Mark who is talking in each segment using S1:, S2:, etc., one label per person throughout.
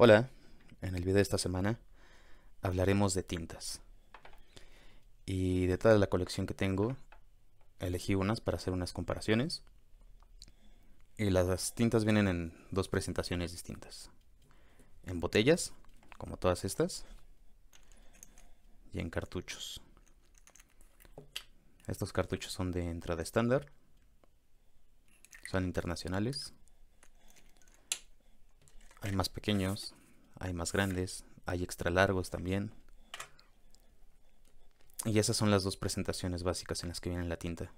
S1: Hola, en el video de esta semana hablaremos de tintas. Y de toda la colección que tengo, elegí unas para hacer unas comparaciones. Y las tintas vienen en dos presentaciones distintas. En botellas, como todas estas, y en cartuchos. Estos cartuchos son de entrada estándar, son internacionales hay más pequeños, hay más grandes, hay extra largos también. Y esas son las dos presentaciones básicas en las que viene la tinta.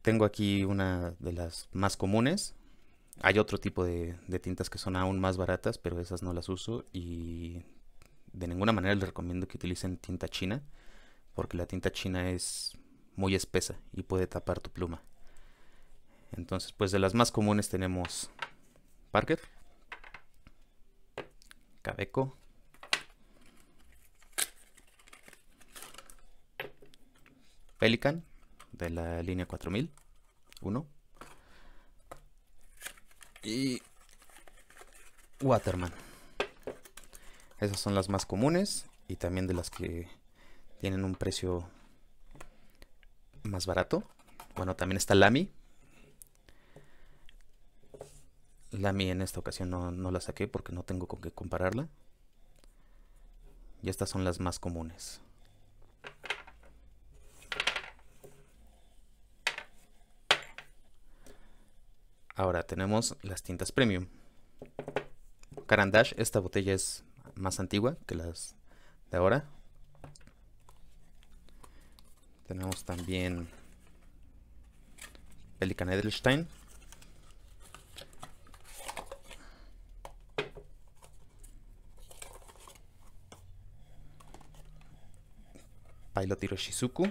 S1: Tengo aquí una de las más comunes. Hay otro tipo de, de tintas que son aún más baratas, pero esas no las uso y de ninguna manera les recomiendo que utilicen tinta china, porque la tinta china es muy espesa y puede tapar tu pluma. Entonces, pues de las más comunes tenemos Parker, cabeco Pelican de la línea 4000, y Waterman. Esas son las más comunes y también de las que tienen un precio más barato. Bueno, también está Lamy, La mía en esta ocasión no, no la saqué porque no tengo con qué compararla. Y estas son las más comunes. Ahora tenemos las tintas premium. Carandash, esta botella es más antigua que las de ahora. Tenemos también Pelican Edelstein. lo Shizuku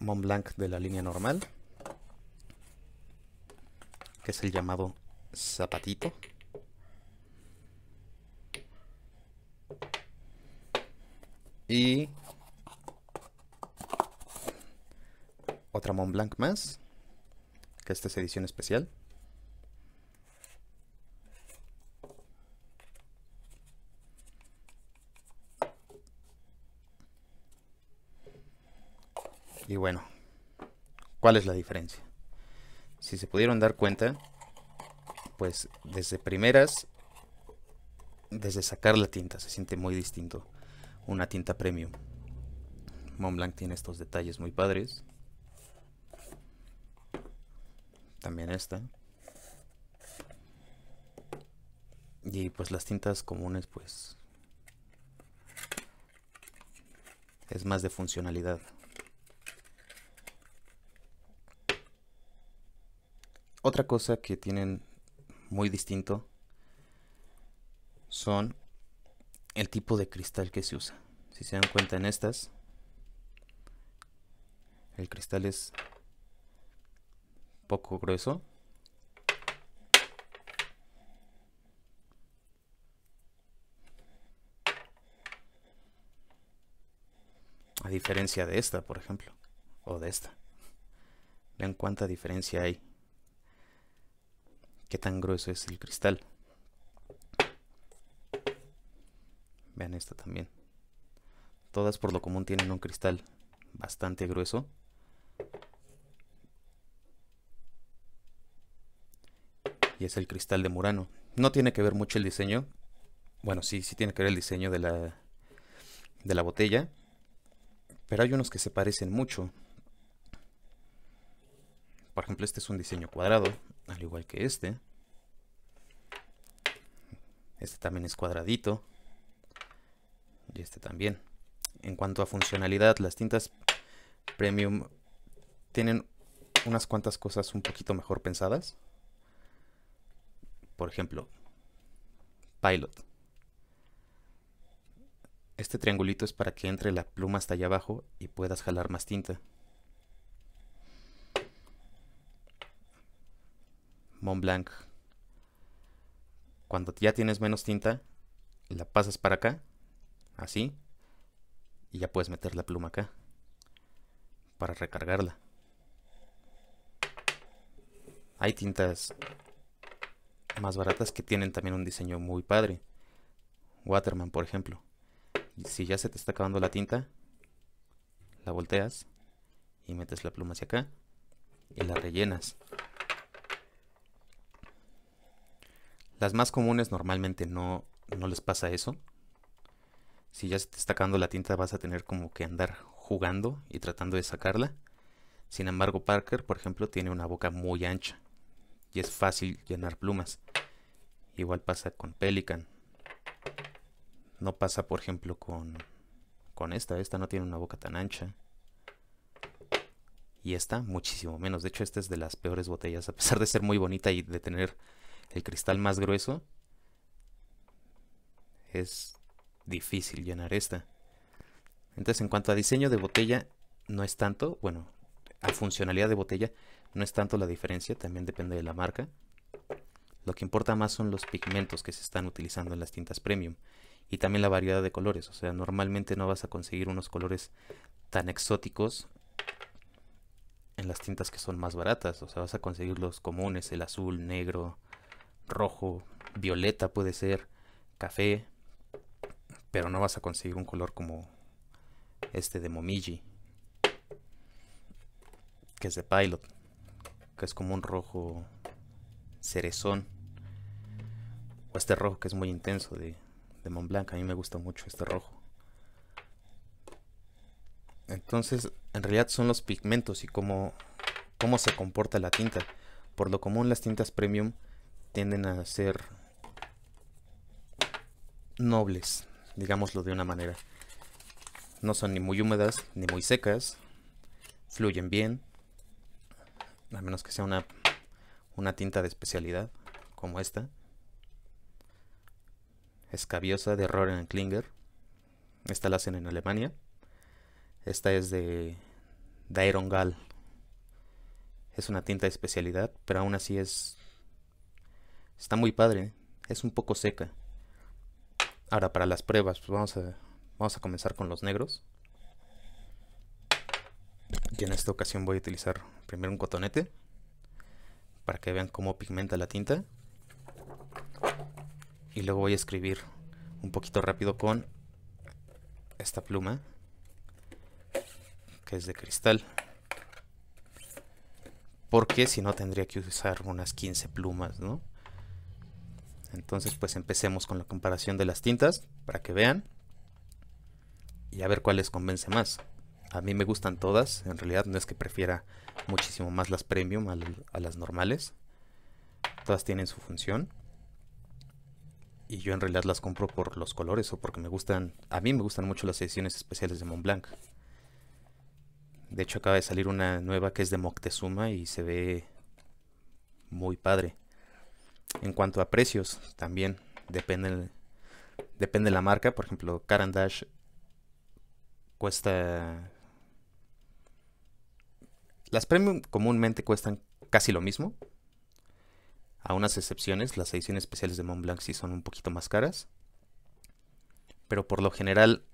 S1: Mont Blanc de la línea normal, que es el llamado zapatito. Y otra Blanc más esta es edición especial. Y bueno, ¿cuál es la diferencia? Si se pudieron dar cuenta, pues desde primeras, desde sacar la tinta, se siente muy distinto una tinta premium. Montblanc tiene estos detalles muy padres. También esta. Y pues las tintas comunes pues es más de funcionalidad. Otra cosa que tienen muy distinto son el tipo de cristal que se usa. Si se dan cuenta en estas, el cristal es poco grueso. A diferencia de esta, por ejemplo, o de esta. Vean cuánta diferencia hay. Qué tan grueso es el cristal. Vean esta también. Todas por lo común tienen un cristal bastante grueso. es el cristal de Murano. No tiene que ver mucho el diseño. Bueno, sí, sí tiene que ver el diseño de la, de la botella. Pero hay unos que se parecen mucho. Por ejemplo, este es un diseño cuadrado, al igual que este. Este también es cuadradito. Y este también. En cuanto a funcionalidad, las tintas premium tienen unas cuantas cosas un poquito mejor pensadas. Por ejemplo, pilot. Este triangulito es para que entre la pluma hasta allá abajo y puedas jalar más tinta. Mont Blanc. Cuando ya tienes menos tinta, la pasas para acá, así, y ya puedes meter la pluma acá para recargarla. Hay tintas más baratas que tienen también un diseño muy padre. Waterman, por ejemplo. Si ya se te está acabando la tinta, la volteas y metes la pluma hacia acá y la rellenas. Las más comunes normalmente no, no les pasa eso. Si ya se te está acabando la tinta vas a tener como que andar jugando y tratando de sacarla. Sin embargo, Parker, por ejemplo, tiene una boca muy ancha y es fácil llenar plumas. Igual pasa con Pelican. No pasa, por ejemplo, con, con esta. Esta no tiene una boca tan ancha. Y esta, muchísimo menos. De hecho, esta es de las peores botellas. A pesar de ser muy bonita y de tener el cristal más grueso, es difícil llenar esta. Entonces, en cuanto a diseño de botella, no es tanto. Bueno, a funcionalidad de botella no es tanto la diferencia, también depende de la marca. Lo que importa más son los pigmentos que se están utilizando en las tintas premium y también la variedad de colores. O sea, normalmente no vas a conseguir unos colores tan exóticos en las tintas que son más baratas. O sea, vas a conseguir los comunes, el azul, negro, rojo, violeta puede ser, café, pero no vas a conseguir un color como este de Momiji que es de Pilot, que es como un rojo cerezón, o este rojo que es muy intenso de, de a mí me gusta mucho este rojo. Entonces, en realidad son los pigmentos y cómo se comporta la tinta. Por lo común las tintas premium tienden a ser nobles, digámoslo de una manera. No son ni muy húmedas ni muy secas, fluyen bien a menos que sea una, tinta de especialidad como esta. Escabiosa de Roran Klinger. Esta la hacen en Alemania. Esta es de Gall Es una tinta de especialidad, pero aún así es... Está muy padre, ¿eh? es un poco seca. Ahora para las pruebas, pues vamos vamos a comenzar con los negros en esta ocasión voy a utilizar primero un cotonete para que vean cómo pigmenta la tinta y luego voy a escribir un poquito rápido con esta pluma que es de cristal porque si no tendría que usar unas 15 plumas ¿no? entonces pues empecemos con la comparación de las tintas para que vean y a ver cuál les convence más a mí me gustan todas, en realidad no es que prefiera muchísimo más las premium a, las normales. Todas tienen su función. Y yo en realidad las compro por los colores o porque me gustan, a mí me gustan mucho las ediciones especiales de Montblanc. De hecho acaba de salir una nueva que es de Moctezuma y se ve muy padre. En cuanto a precios, también depende, depende la marca. Por ejemplo, Caran cuesta las premium comúnmente cuestan casi lo mismo. A unas excepciones, las ediciones especiales de Montblanc sí son un poquito más caras. Pero por lo general,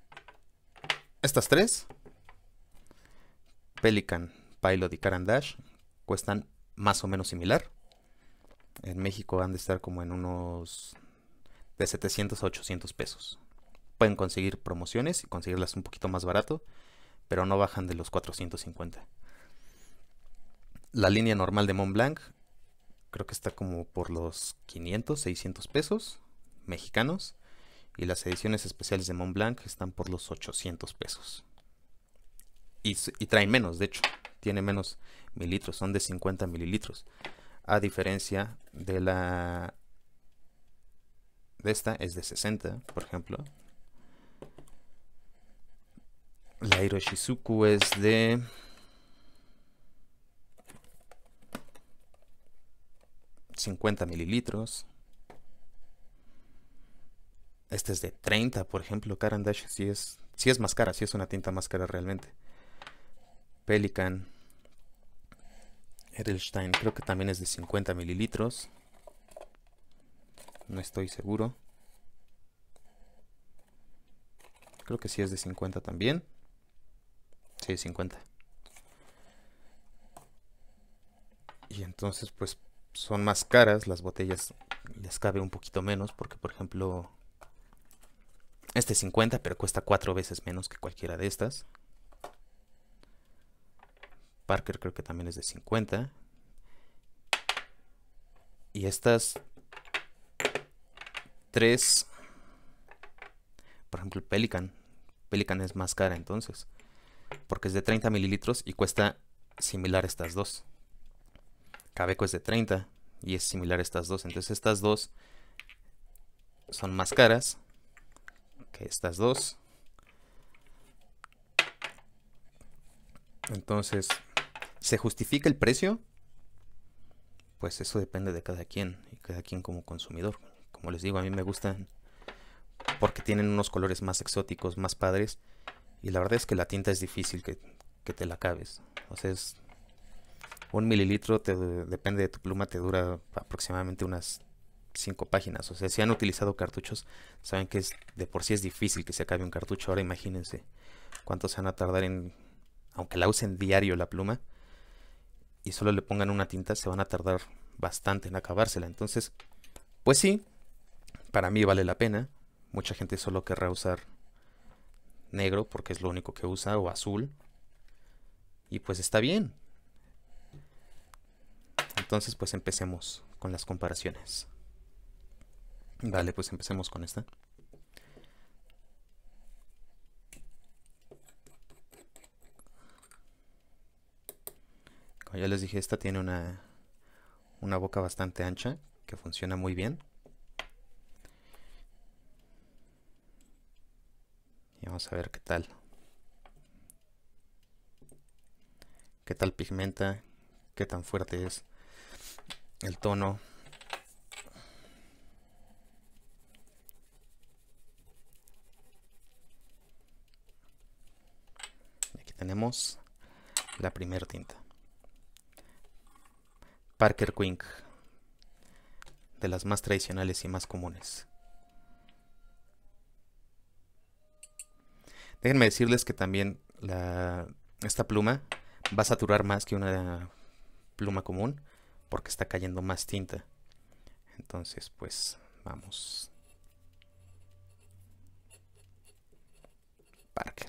S1: estas tres, Pelican, Pilot y Carandash, cuestan más o menos similar. En México han de estar como en unos de 700 a 800 pesos. Pueden conseguir promociones y conseguirlas un poquito más barato, pero no bajan de los 450 la línea normal de Mont Blanc creo que está como por los 500, 600 pesos mexicanos. Y las ediciones especiales de Mont Blanc están por los 800 pesos. Y, traen menos, de hecho, tiene menos mililitros, son de 50 mililitros. A diferencia de la. De esta es de 60, por ejemplo. La Hiroshizuku es de 50 mililitros. Este es de 30, por ejemplo. Caran si es, si es más cara, si es una tinta más cara realmente. Pelican. Edelstein creo que también es de 50 mililitros. No estoy seguro. Creo que sí es de 50 también. Sí, 50. Y entonces pues son más caras, las botellas les cabe un poquito menos, porque por ejemplo, este es 50, pero cuesta cuatro veces menos que cualquiera de estas. Parker creo que también es de 50. Y estas tres, por ejemplo, Pelican. Pelican es más cara entonces, porque es de 30 mililitros y cuesta similar estas dos. Cabeco es de 30 y es similar a estas dos. Entonces estas dos son más caras que estas dos. Entonces, ¿se justifica el precio? Pues eso depende de cada quien y cada quien como consumidor. Como les digo, a mí me gustan porque tienen unos colores más exóticos, más padres. Y la verdad es que la tinta es difícil que, te la acabes. O es, un mililitro, te, depende de tu pluma, te dura aproximadamente unas cinco páginas. O sea, si han utilizado cartuchos, saben que es, de por sí es difícil que se acabe un cartucho. Ahora imagínense cuánto se van a tardar en, aunque la usen diario la pluma, y solo le pongan una tinta, se van a tardar bastante en acabársela. Entonces, pues sí, para mí vale la pena. Mucha gente solo querrá usar negro porque es lo único que usa o azul. Y pues está bien, entonces, pues empecemos con las comparaciones. Vale, pues empecemos con esta. Como ya les dije, esta tiene una, una boca bastante ancha que funciona muy bien. Y vamos a ver qué tal. Qué tal pigmenta, qué tan fuerte es el tono. Aquí tenemos la primera tinta. Parker Quink, de las más tradicionales y más comunes. Déjenme decirles que también esta pluma va a saturar más que una pluma común porque está cayendo más tinta. Entonces, pues vamos. Parker.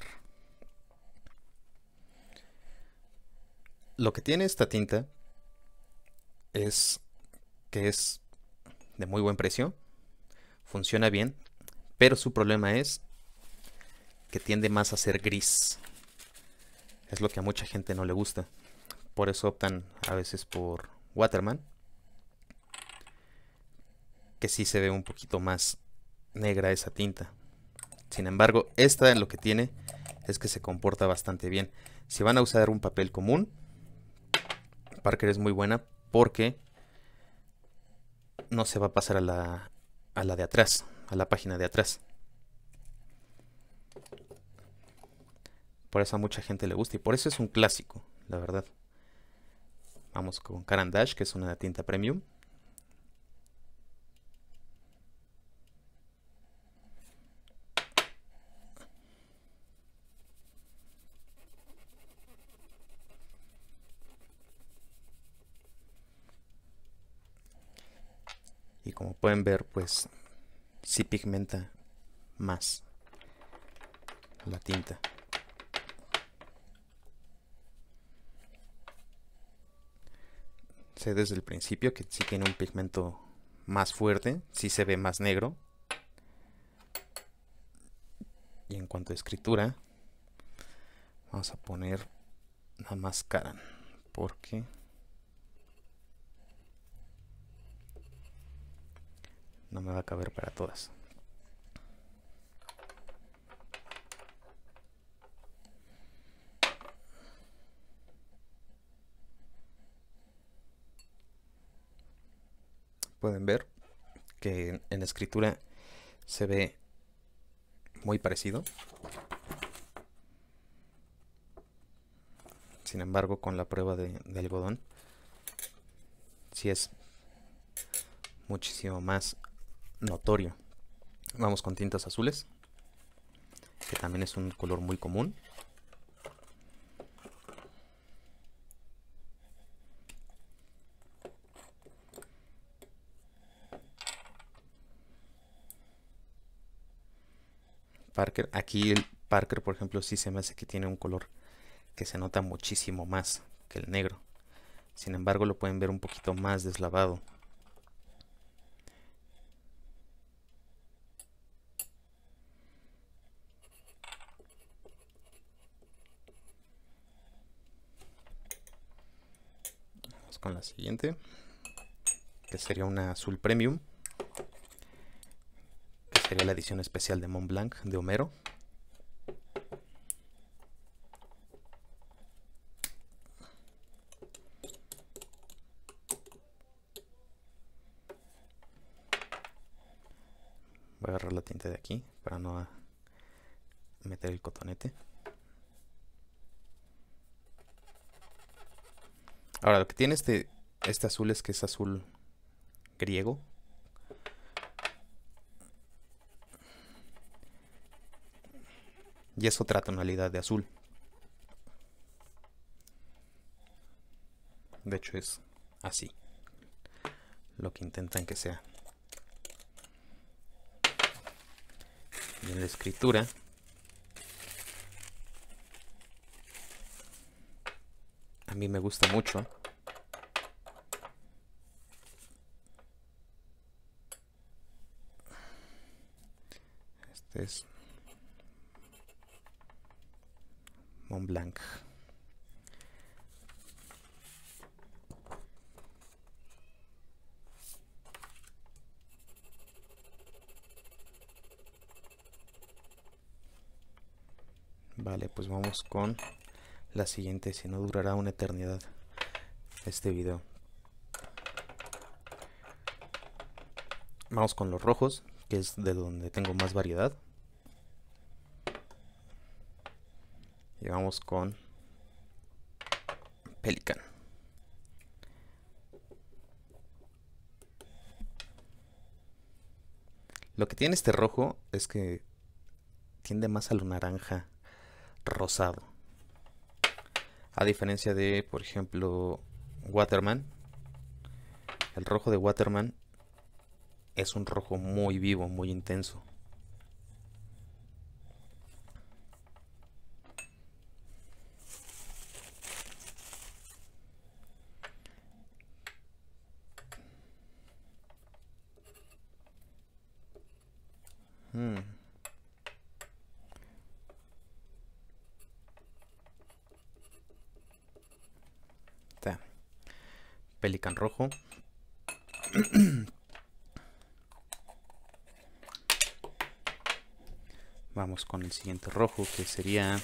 S1: Lo que tiene esta tinta es que es de muy buen precio, funciona bien, pero su problema es que tiende más a ser gris. Es lo que a mucha gente no le gusta. Por eso optan a veces por Waterman. Que sí se ve un poquito más negra esa tinta. Sin embargo, esta lo que tiene es que se comporta bastante bien. Si van a usar un papel común, Parker es muy buena porque no se va a pasar a la, a la de atrás, a la página de atrás. Por eso a mucha gente le gusta y por eso es un clásico, la verdad. Vamos con Carandash, que es una tinta premium. Y como pueden ver, pues sí pigmenta más la tinta. desde el principio que sí tiene un pigmento más fuerte, sí se ve más negro. Y en cuanto a escritura, vamos a poner la máscara, porque no me va a caber para todas. pueden ver que en escritura se ve muy parecido. Sin embargo, con la prueba de, algodón, si sí es muchísimo más notorio. Vamos con tintas azules, que también es un color muy común. Parker. Aquí el Parker, por ejemplo, sí se me hace que tiene un color que se nota muchísimo más que el negro. Sin embargo, lo pueden ver un poquito más deslavado. Vamos con la siguiente, que sería una azul premium sería la edición especial de Mont de Homero. Voy a agarrar la tinta de aquí para no meter el cotonete. Ahora, lo que tiene este, este azul es que es azul griego, y es otra tonalidad de azul. De hecho es así lo que intentan que sea. Y en la escritura a mí me gusta mucho este es Mont Blanc. Vale, pues vamos con la siguiente, si no durará una eternidad este video. Vamos con los rojos, que es de donde tengo más variedad. Vamos con Pelican. Lo que tiene este rojo es que tiende más a lo naranja rosado. A diferencia de, por ejemplo, Waterman. El rojo de Waterman es un rojo muy vivo, muy intenso. Hmm. Pelican rojo. Vamos con el siguiente rojo que sería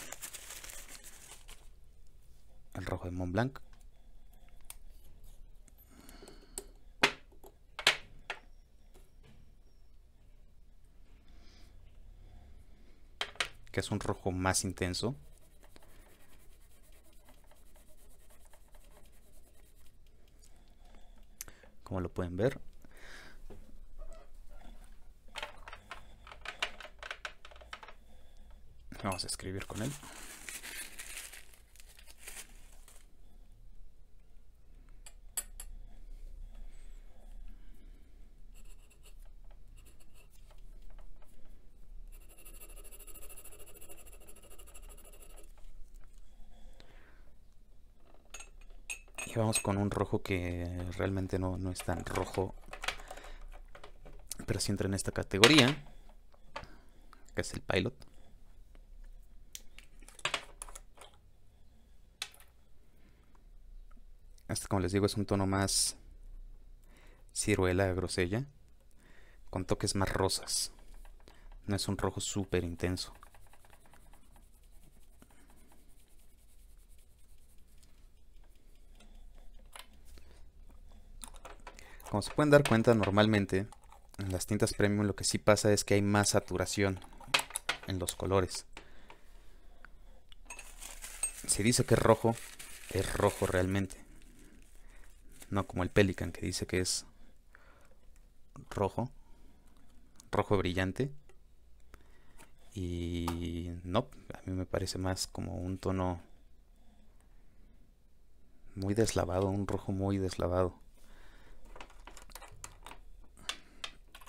S1: el rojo de Mont Blanc. que es un rojo más intenso. Como lo pueden ver. Vamos a escribir con él. vamos con un rojo que realmente no, es tan rojo. Pero si entra en esta categoría. Que es el pilot. Este, como les digo, es un tono más ciruela, grosella. Con toques más rosas. No es un rojo súper intenso. se pueden dar cuenta, normalmente en las tintas premium lo que sí pasa es que hay más saturación en los colores. Si dice que es rojo, es rojo realmente. No como el Pelican que dice que es rojo, rojo brillante. Y no, a mí me parece más como un tono muy deslavado, un rojo muy deslavado.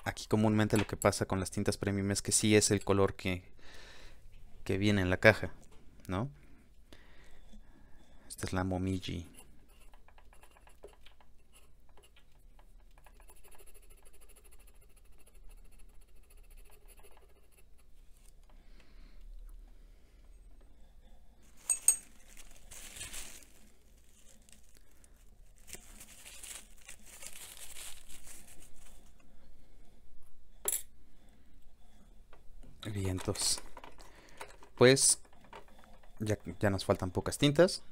S1: aquí comúnmente lo que pasa con las tintas premium es que sí es el color que, que viene en la caja, ¿no? Esta es la Momiji pues ya, ya nos faltan pocas tintas.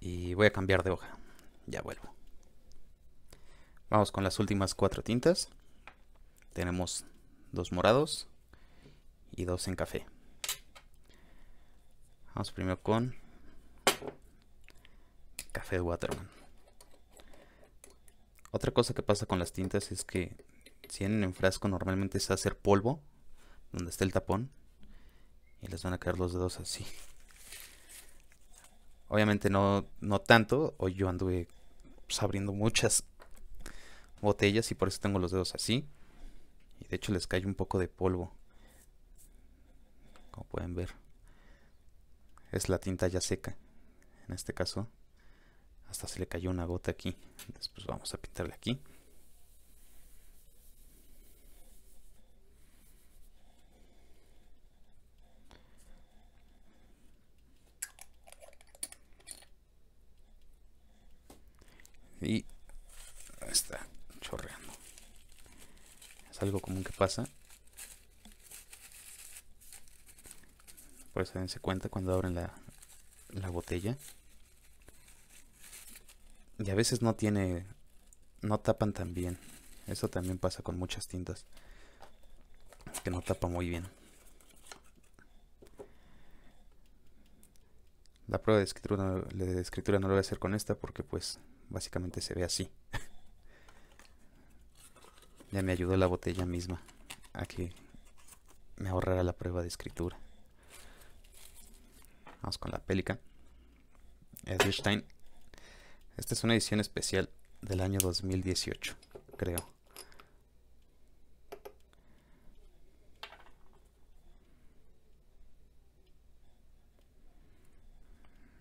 S1: Y voy a cambiar de hoja. Ya vuelvo. Vamos con las últimas cuatro tintas. Tenemos dos morados y dos en café. Vamos primero con café de Waterman. Otra cosa que pasa con las tintas es que si en el frasco normalmente se hace polvo, donde está el tapón y les van a caer los dedos así. Obviamente no, no tanto, hoy yo anduve pues, abriendo muchas botellas y por eso tengo los dedos así. Y de hecho les cae un poco de polvo. Como pueden ver. Es la tinta ya seca. En este caso, hasta se le cayó una gota aquí. Después vamos a pintarle aquí. y está chorreando. Es algo común que pasa. Por eso dense cuenta cuando abren la, botella. Y a veces no tiene. No tapan tan bien. Eso también pasa con muchas tintas. Que no tapa muy bien. La prueba de escritura, de escritura no lo voy a hacer con esta porque pues Básicamente se ve así. ya me ayudó la botella misma Aquí me ahorrará la prueba de escritura. Vamos con la pélica. Esta es una edición especial del año 2018, creo.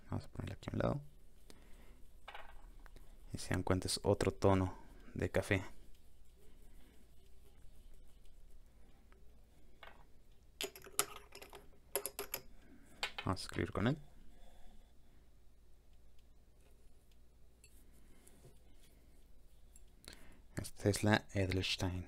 S1: Vamos a ponerla aquí a un lado y se dan cuenta es otro tono de café vamos a escribir con él esta es la Edelstein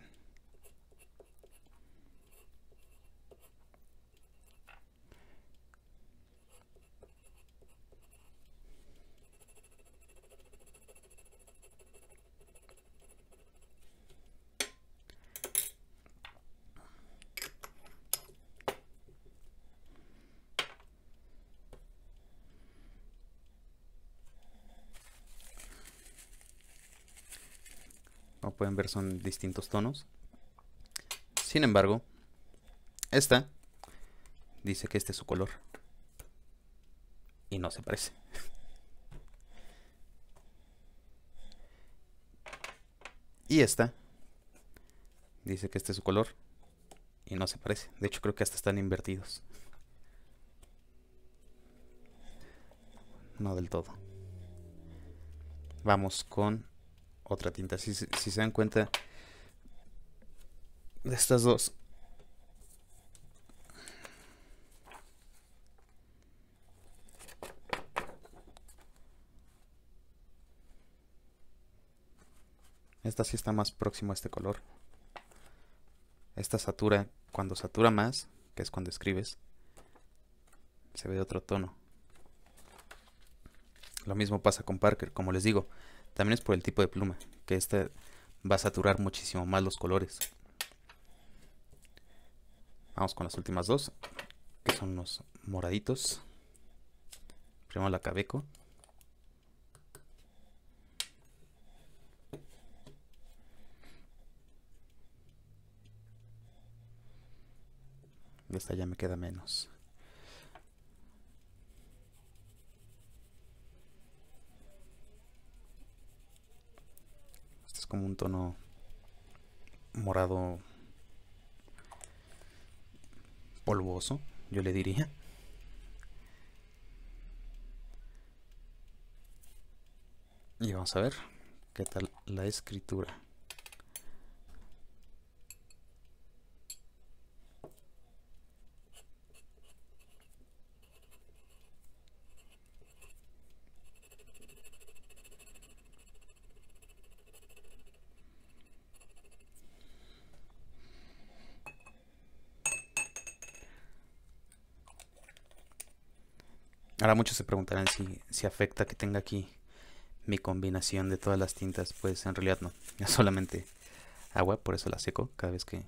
S1: ver son distintos tonos. Sin embargo, esta dice que este es su color. Y no se parece. Y esta dice que este es su color. Y no se parece. De hecho, creo que hasta están invertidos. No del todo. Vamos con otra tinta. Si, se dan cuenta de estas dos. Esta sí está más próxima a este color. Esta satura, cuando satura más, que es cuando escribes, se ve otro tono. Lo mismo pasa con Parker, como les digo, también es por el tipo de pluma, que este va a saturar muchísimo más los colores. Vamos con las últimas dos, que son los moraditos. Primero la cabeco. Y esta ya me queda menos. como un tono morado polvoso, yo le diría. Y vamos a ver qué tal la escritura. Ahora muchos se preguntarán si, si afecta que tenga aquí mi combinación de todas las tintas. Pues en realidad no, es solamente agua, por eso la seco cada vez que,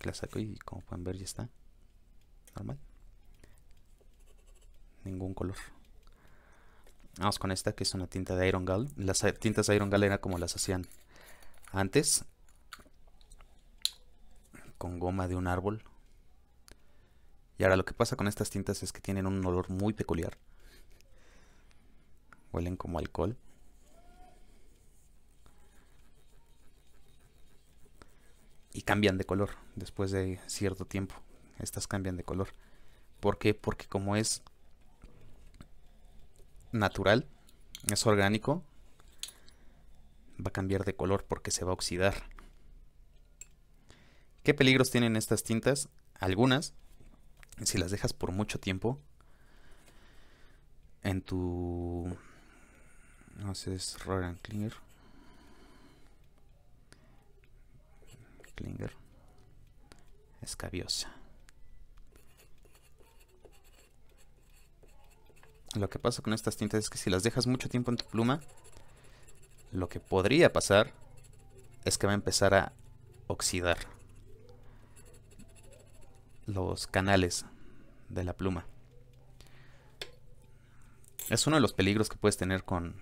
S1: la saco y como pueden ver ya está normal. Ningún color. Vamos con esta que es una tinta de Iron Gal. Las eh, tintas de Iron Gall eran como las hacían antes. Con goma de un árbol y ahora lo que pasa con estas tintas es que tienen un olor muy peculiar. Huelen como alcohol. Y cambian de color después de cierto tiempo. Estas cambian de color. ¿Por qué? Porque como es natural, es orgánico, va a cambiar de color porque se va a oxidar. ¿Qué peligros tienen estas tintas? Algunas si las dejas por mucho tiempo en tu no sé, es Rogan and clinger Klinger. Escabiosa. Lo que pasa con estas tintas es que si las dejas mucho tiempo en tu pluma, lo que podría pasar es que va a empezar a oxidar los canales de la pluma. Es uno de los peligros que puedes tener con,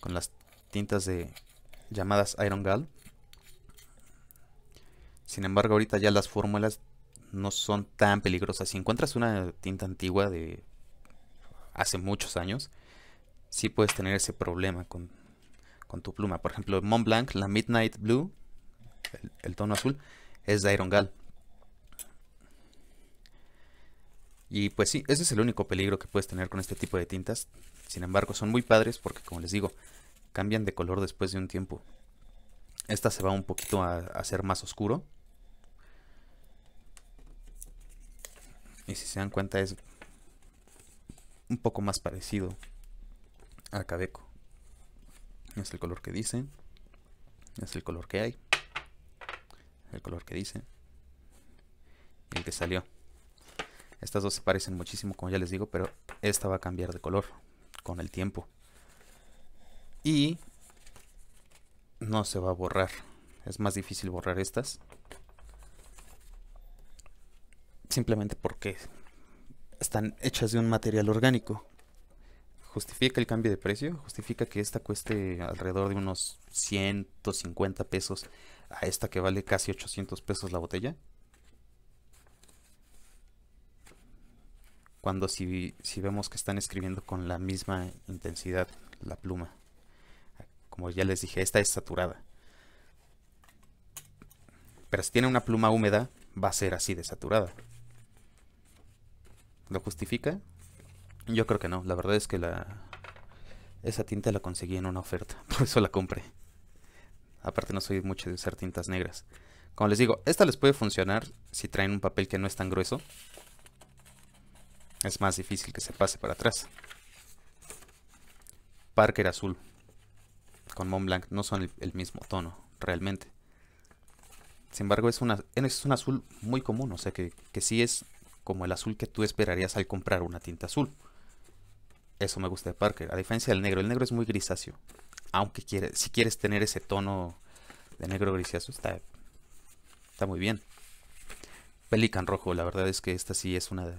S1: con las tintas de llamadas Iron Gall. Sin embargo, ahorita ya las fórmulas no son tan peligrosas. Si encuentras una tinta antigua de hace muchos años, sí puedes tener ese problema con, con tu pluma. Por ejemplo, Mont Blanc, la Midnight Blue, el, el tono azul, es de Iron Gall. Y pues sí, ese es el único peligro que puedes tener con este tipo de tintas. Sin embargo, son muy padres porque, como les digo, cambian de color después de un tiempo. Esta se va un poquito a, hacer más oscuro. Y si se dan cuenta es un poco más parecido a Cabeco. Es el color que dice. Es el color que hay. El color que dice. Y el que salió. Estas dos se parecen muchísimo, como ya les digo, pero esta va a cambiar de color con el tiempo. Y no se va a borrar. Es más difícil borrar estas. Simplemente porque están hechas de un material orgánico. ¿Justifica el cambio de precio? ¿Justifica que esta cueste alrededor de unos 150 pesos a esta que vale casi 800 pesos la botella? cuando si, vemos que están escribiendo con la misma intensidad la pluma. Como ya les dije, esta es saturada. Pero si tiene una pluma húmeda, va a ser así de saturada. ¿Lo justifica? Yo creo que no. La verdad es que la esa tinta la conseguí en una oferta. Por eso la compré. Aparte no soy mucho de usar tintas negras. Como les digo, esta les puede funcionar si traen un papel que no es tan grueso. Es más difícil que se pase para atrás. Parker azul. Con Montblanc. Blanc no son el, mismo tono, realmente. Sin embargo, es, una, es un azul muy común, o sea que, que sí es como el azul que tú esperarías al comprar una tinta azul. Eso me gusta de Parker, a diferencia del negro. El negro es muy grisáceo. Aunque quiere, si quieres tener ese tono de negro grisáceo, está, está muy bien. Pelican rojo, la verdad es que esta sí es una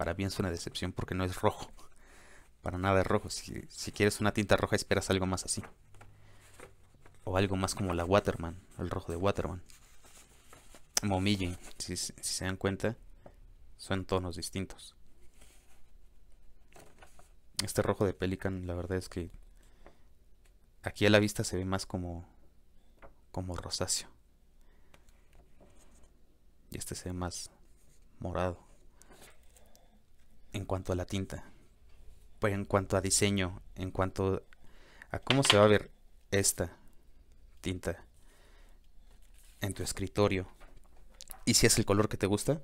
S1: para mí es una decepción porque no es rojo. Para nada es rojo. Si, quieres una tinta roja esperas algo más así. O algo más como la Waterman, el rojo de Waterman. Momille. si, si se dan cuenta, son tonos distintos. Este rojo de Pelican, la verdad es que aquí a la vista se ve más como, como rosáceo. Y este se ve más morado en cuanto a la tinta, pues en cuanto a diseño, en cuanto a cómo se va a ver esta tinta en tu escritorio. Y si es el color que te gusta,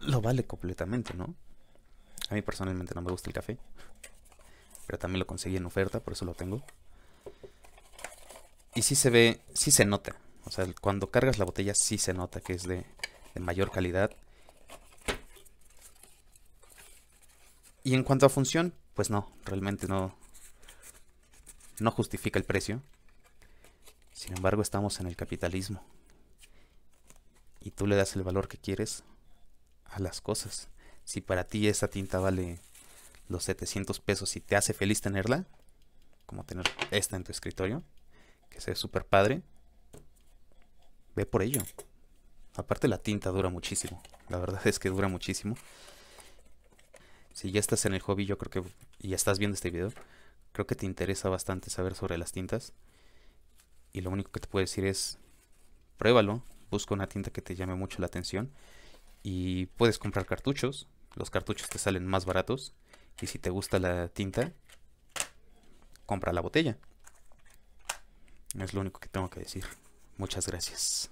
S1: lo vale completamente, ¿no? A mí personalmente no me gusta el café, pero también lo conseguí en oferta, por eso lo tengo. Y si se ve, Si se nota. O sea, cuando cargas la botella sí se nota que es de mayor calidad Y en cuanto a función, pues no, realmente no, no justifica el precio. Sin embargo, estamos en el capitalismo. Y tú le das el valor que quieres a las cosas. Si para ti esa tinta vale los 700 pesos y te hace feliz tenerla, como tener esta en tu escritorio, que se ve súper padre, ve por ello. Aparte la tinta dura muchísimo. La verdad es que dura muchísimo si ya estás en el hobby, yo creo que, y estás viendo este video, creo que te interesa bastante saber sobre las tintas. Y lo único que te puedo decir es, pruébalo, busca una tinta que te llame mucho la atención. Y puedes comprar cartuchos, los cartuchos te salen más baratos. Y si te gusta la tinta, compra la botella. Es lo único que tengo que decir. Muchas gracias.